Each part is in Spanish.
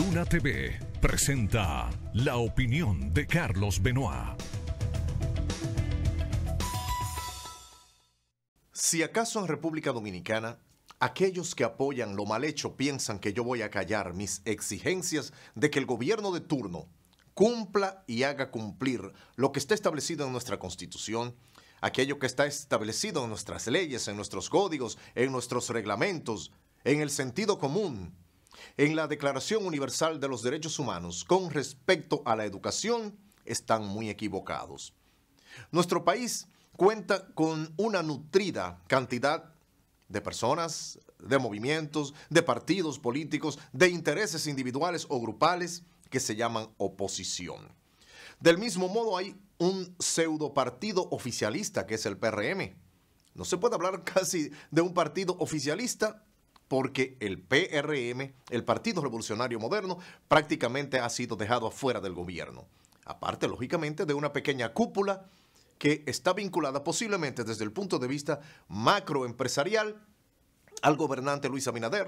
Luna TV presenta la opinión de Carlos Benoit. Si acaso en República Dominicana, aquellos que apoyan lo mal hecho piensan que yo voy a callar mis exigencias de que el gobierno de turno cumpla y haga cumplir lo que está establecido en nuestra Constitución, aquello que está establecido en nuestras leyes, en nuestros códigos, en nuestros reglamentos, en el sentido común, en la Declaración Universal de los Derechos Humanos con respecto a la educación están muy equivocados. Nuestro país cuenta con una nutrida cantidad de personas, de movimientos, de partidos políticos, de intereses individuales o grupales que se llaman oposición. Del mismo modo hay un pseudo partido oficialista que es el PRM. No se puede hablar casi de un partido oficialista porque el PRM, el Partido Revolucionario Moderno, prácticamente ha sido dejado afuera del gobierno. Aparte, lógicamente, de una pequeña cúpula que está vinculada posiblemente desde el punto de vista macroempresarial al gobernante Luis Abinader,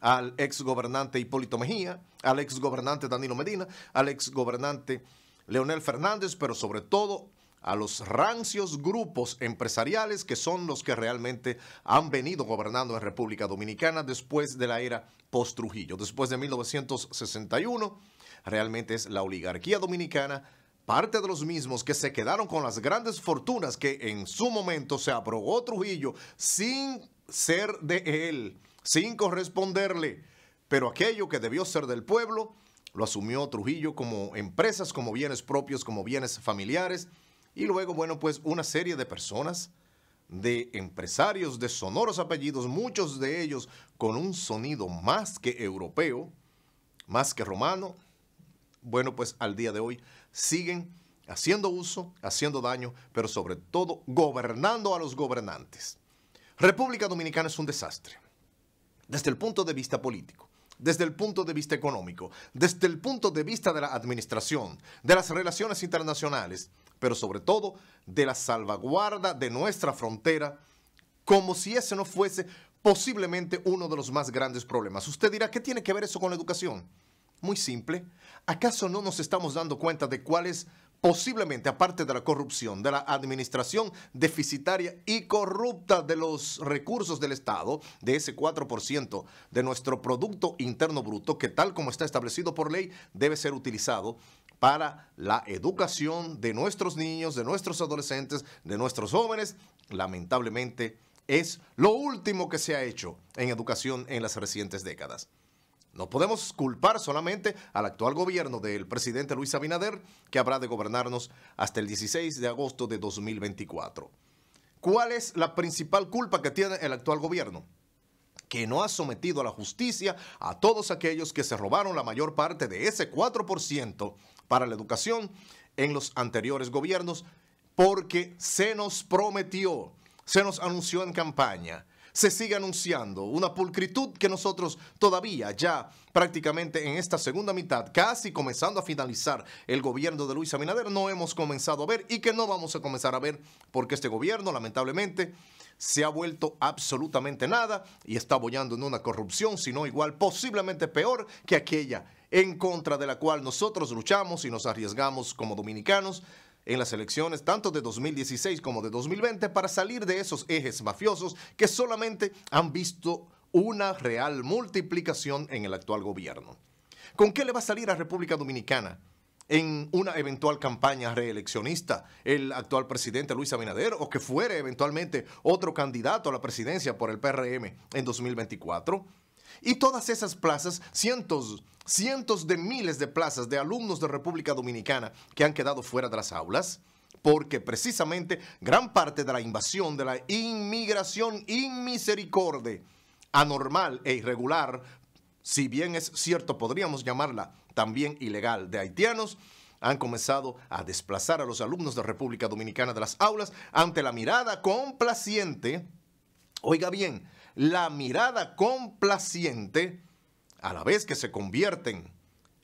al exgobernante Hipólito Mejía, al exgobernante Danilo Medina, al exgobernante Leonel Fernández, pero sobre todo a los rancios grupos empresariales que son los que realmente han venido gobernando en República Dominicana después de la era post-Trujillo. Después de 1961, realmente es la oligarquía dominicana, parte de los mismos que se quedaron con las grandes fortunas que en su momento se aprobó Trujillo sin ser de él, sin corresponderle. Pero aquello que debió ser del pueblo lo asumió Trujillo como empresas, como bienes propios, como bienes familiares y luego, bueno, pues una serie de personas, de empresarios de sonoros apellidos, muchos de ellos con un sonido más que europeo, más que romano, bueno, pues al día de hoy siguen haciendo uso, haciendo daño, pero sobre todo gobernando a los gobernantes. República Dominicana es un desastre, desde el punto de vista político, desde el punto de vista económico, desde el punto de vista de la administración, de las relaciones internacionales, pero sobre todo de la salvaguarda de nuestra frontera, como si ese no fuese posiblemente uno de los más grandes problemas. Usted dirá, ¿qué tiene que ver eso con la educación? Muy simple. ¿Acaso no nos estamos dando cuenta de cuál posiblemente, aparte de la corrupción, de la administración deficitaria y corrupta de los recursos del Estado, de ese 4% de nuestro Producto Interno Bruto, que tal como está establecido por ley, debe ser utilizado para la educación de nuestros niños, de nuestros adolescentes, de nuestros jóvenes, lamentablemente es lo último que se ha hecho en educación en las recientes décadas. No podemos culpar solamente al actual gobierno del presidente Luis Abinader, que habrá de gobernarnos hasta el 16 de agosto de 2024. ¿Cuál es la principal culpa que tiene el actual gobierno? que no ha sometido a la justicia a todos aquellos que se robaron la mayor parte de ese 4% para la educación en los anteriores gobiernos, porque se nos prometió, se nos anunció en campaña se sigue anunciando una pulcritud que nosotros todavía ya prácticamente en esta segunda mitad, casi comenzando a finalizar el gobierno de Luis Abinader, no hemos comenzado a ver y que no vamos a comenzar a ver porque este gobierno lamentablemente se ha vuelto absolutamente nada y está abollando en una corrupción, sino igual, posiblemente peor que aquella en contra de la cual nosotros luchamos y nos arriesgamos como dominicanos en las elecciones tanto de 2016 como de 2020 para salir de esos ejes mafiosos que solamente han visto una real multiplicación en el actual gobierno. ¿Con qué le va a salir a República Dominicana en una eventual campaña reeleccionista el actual presidente Luis Abinader o que fuere eventualmente otro candidato a la presidencia por el PRM en 2024? Y todas esas plazas, cientos, cientos de miles de plazas de alumnos de República Dominicana que han quedado fuera de las aulas, porque precisamente gran parte de la invasión, de la inmigración inmisericorde, anormal e irregular, si bien es cierto, podríamos llamarla también ilegal, de haitianos, han comenzado a desplazar a los alumnos de República Dominicana de las aulas ante la mirada complaciente, oiga bien, la mirada complaciente, a la vez que se convierten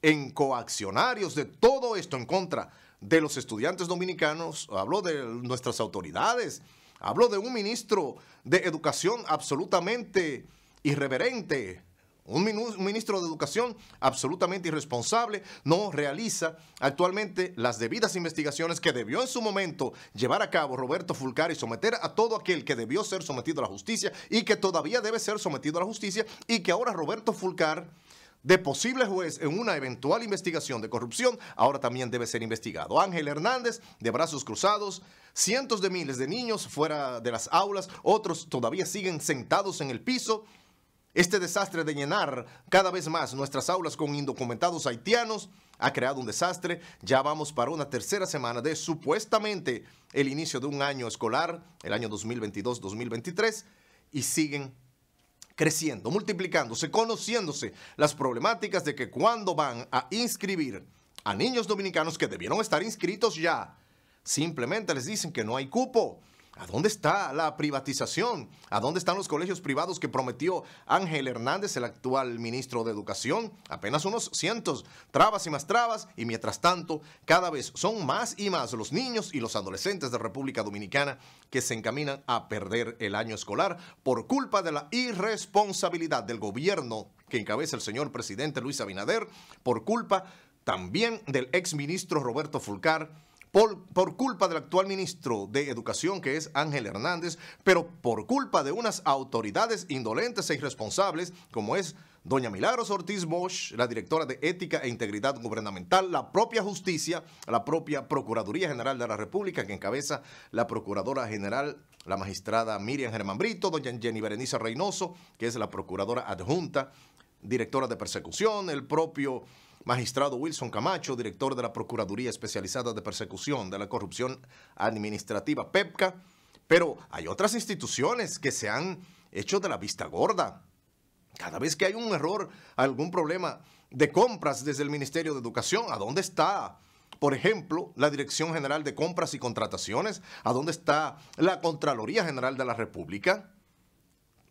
en coaccionarios de todo esto en contra de los estudiantes dominicanos, Habló de nuestras autoridades, habló de un ministro de educación absolutamente irreverente, un, ministro de Educación absolutamente irresponsable no realiza actualmente las debidas investigaciones que debió en su momento llevar a cabo Roberto Fulcar y someter a todo aquel que debió ser sometido a la justicia y que todavía debe ser sometido a la justicia y que ahora Roberto Fulcar de posible juez en una eventual investigación de corrupción, ahora también debe ser investigado. Ángel Hernández, de brazos cruzados, cientos de miles de niños fuera de las aulas, otros todavía siguen sentados en el piso, este desastre de llenar cada vez más nuestras aulas con indocumentados haitianos ha creado un desastre. Ya vamos para una tercera semana de supuestamente el inicio de un año escolar, el año 2022-2023, y siguen creciendo, multiplicándose, conociéndose las problemáticas de que cuando van a inscribir a niños dominicanos que debieron estar inscritos ya, simplemente les dicen que no hay cupo ¿A dónde está la privatización? ¿A dónde están los colegios privados que prometió Ángel Hernández, el actual ministro de Educación? Apenas unos cientos, trabas y más trabas, y mientras tanto, cada vez son más y más los niños y los adolescentes de República Dominicana que se encaminan a perder el año escolar por culpa de la irresponsabilidad del gobierno que encabeza el señor presidente Luis Abinader, por culpa también del exministro Roberto Fulcar, por, culpa del actual ministro de Educación, que es Ángel Hernández, pero por culpa de unas autoridades indolentes e irresponsables, como es Doña Milagros Ortiz Bosch, la directora de Ética e Integridad Gubernamental, la propia Justicia, la propia Procuraduría General de la República, que encabeza la Procuradora General, la magistrada Miriam Germán Brito, doña Jenny Berenice Reynoso, que es la Procuradora Adjunta, directora de Persecución, el propio Magistrado Wilson Camacho, director de la Procuraduría Especializada de Persecución de la Corrupción Administrativa, PEPCA, pero hay otras instituciones que se han hecho de la vista gorda. Cada vez que hay un error, algún problema de compras desde el Ministerio de Educación, ¿a dónde está? Por ejemplo, la Dirección General de Compras y Contrataciones, ¿a dónde está la Contraloría General de la República?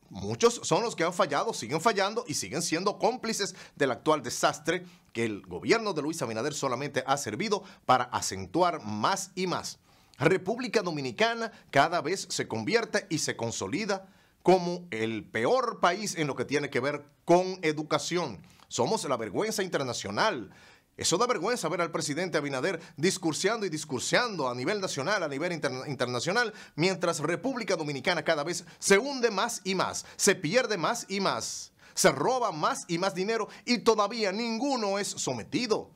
muchos son los que han fallado, siguen fallando y siguen siendo cómplices del actual desastre que el gobierno de Luis Abinader solamente ha servido para acentuar más y más. República Dominicana cada vez se convierte y se consolida como el peor país en lo que tiene que ver con educación. Somos la vergüenza internacional. Eso da vergüenza ver al presidente Abinader discurseando y discursiando a nivel nacional, a nivel internacional, mientras República Dominicana cada vez se hunde más y más, se pierde más y más, se roba más y más dinero y todavía ninguno es sometido.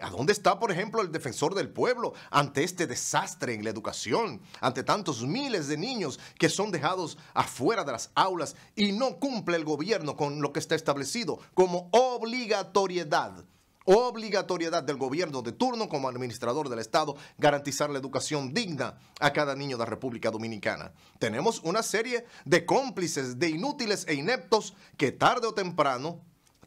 ¿A dónde está, por ejemplo, el defensor del pueblo ante este desastre en la educación, ante tantos miles de niños que son dejados afuera de las aulas y no cumple el gobierno con lo que está establecido como obligatoriedad? obligatoriedad del gobierno de turno como administrador del Estado garantizar la educación digna a cada niño de la República Dominicana. Tenemos una serie de cómplices, de inútiles e ineptos que tarde o temprano,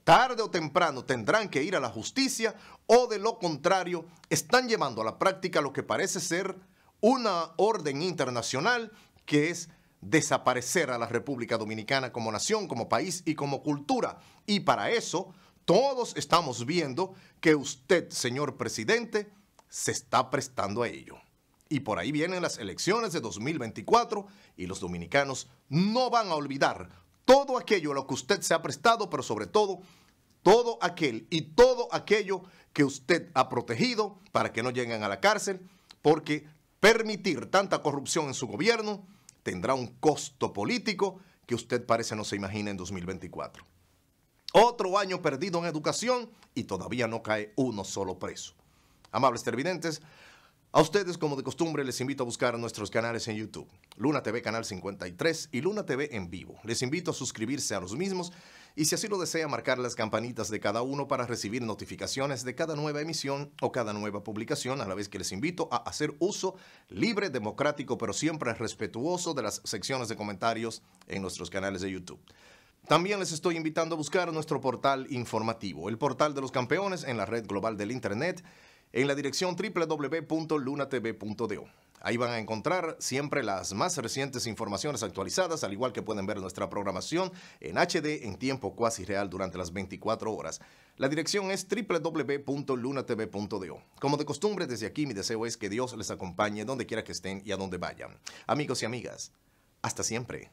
tarde o temprano tendrán que ir a la justicia o de lo contrario están llevando a la práctica lo que parece ser una orden internacional que es desaparecer a la República Dominicana como nación, como país y como cultura. Y para eso todos estamos viendo que usted, señor presidente, se está prestando a ello. Y por ahí vienen las elecciones de 2024 y los dominicanos no van a olvidar todo aquello a lo que usted se ha prestado, pero sobre todo, todo aquel y todo aquello que usted ha protegido para que no lleguen a la cárcel, porque permitir tanta corrupción en su gobierno tendrá un costo político que usted parece no se imagina en 2024. Otro año perdido en educación y todavía no cae uno solo preso. Amables televidentes, a ustedes, como de costumbre, les invito a buscar nuestros canales en YouTube, Luna TV Canal 53 y Luna TV en vivo. Les invito a suscribirse a los mismos y si así lo desea, marcar las campanitas de cada uno para recibir notificaciones de cada nueva emisión o cada nueva publicación, a la vez que les invito a hacer uso libre, democrático, pero siempre respetuoso de las secciones de comentarios en nuestros canales de YouTube. También les estoy invitando a buscar nuestro portal informativo, el portal de los campeones en la red global del Internet, en la dirección www.lunatv.do. Ahí van a encontrar siempre las más recientes informaciones actualizadas, al igual que pueden ver nuestra programación en HD en tiempo cuasi real durante las 24 horas. La dirección es www.lunatv.do. Como de costumbre, desde aquí mi deseo es que Dios les acompañe donde quiera que estén y a donde vayan. Amigos y amigas, hasta siempre.